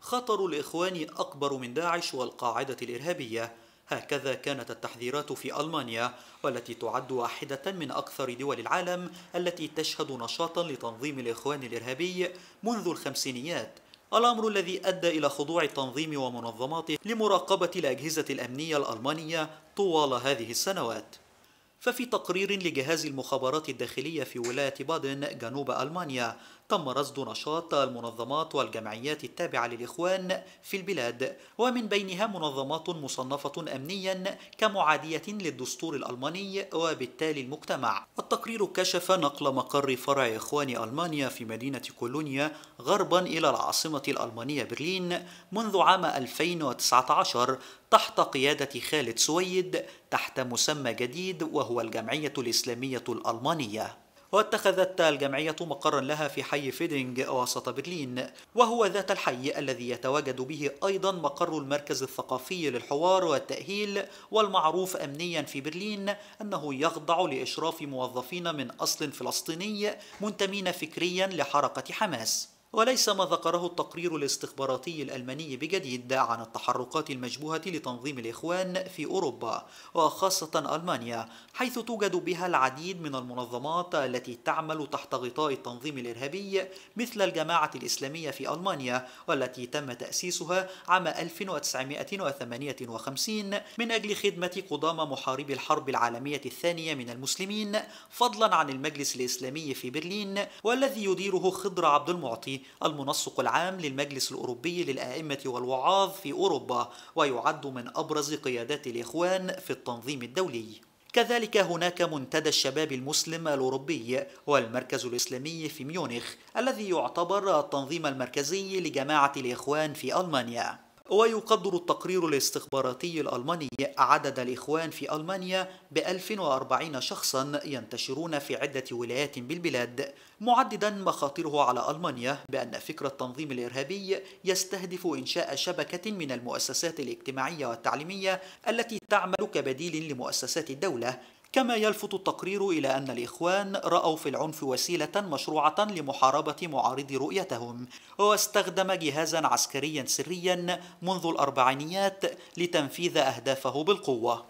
خطر الإخوان أكبر من داعش والقاعدة الإرهابية هكذا كانت التحذيرات في ألمانيا والتي تعد واحدة من أكثر دول العالم التي تشهد نشاطا لتنظيم الإخوان الإرهابي منذ الخمسينيات الأمر الذي أدى إلى خضوع التنظيم ومنظماته لمراقبة الأجهزة الأمنية الألمانية طوال هذه السنوات ففي تقرير لجهاز المخابرات الداخلية في ولاية بادن جنوب ألمانيا تم رصد نشاط المنظمات والجمعيات التابعة للإخوان في البلاد ومن بينها منظمات مصنفة أمنيا كمعادية للدستور الألماني وبالتالي المجتمع التقرير كشف نقل مقر فرع إخوان ألمانيا في مدينة كولونيا غربا إلى العاصمة الألمانية برلين منذ عام 2019 تحت قيادة خالد سويد تحت مسمى جديد وهو الجمعية الإسلامية الألمانية واتخذت الجمعية مقرا لها في حي فيدنج وسط برلين وهو ذات الحي الذي يتواجد به أيضا مقر المركز الثقافي للحوار والتأهيل والمعروف أمنيا في برلين أنه يخضع لإشراف موظفين من أصل فلسطيني منتمين فكريا لحركة حماس وليس ما ذكره التقرير الاستخباراتي الألماني بجديد عن التحركات المشبوهة لتنظيم الإخوان في أوروبا وخاصة ألمانيا حيث توجد بها العديد من المنظمات التي تعمل تحت غطاء التنظيم الإرهابي مثل الجماعة الإسلامية في ألمانيا والتي تم تأسيسها عام 1958 من أجل خدمة قدامى محاربي الحرب العالمية الثانية من المسلمين فضلا عن المجلس الإسلامي في برلين والذي يديره خضر عبد المعطي المنسق العام للمجلس الأوروبي للآئمة والوعاظ في أوروبا ويعد من أبرز قيادات الإخوان في التنظيم الدولي كذلك هناك منتدى الشباب المسلم الأوروبي والمركز الإسلامي في ميونخ الذي يعتبر التنظيم المركزي لجماعة الإخوان في ألمانيا ويقدر التقرير الاستخباراتي الألماني عدد الإخوان في ألمانيا ب 1040 شخصا ينتشرون في عدة ولايات بالبلاد معددا مخاطره على ألمانيا بأن فكر التنظيم الإرهابي يستهدف إنشاء شبكة من المؤسسات الاجتماعية والتعليمية التي تعمل كبديل لمؤسسات الدولة كما يلفت التقرير إلى أن الإخوان رأوا في العنف وسيلة مشروعة لمحاربة معارضي رؤيتهم واستخدم جهازا عسكريا سريا منذ الأربعينيات لتنفيذ أهدافه بالقوة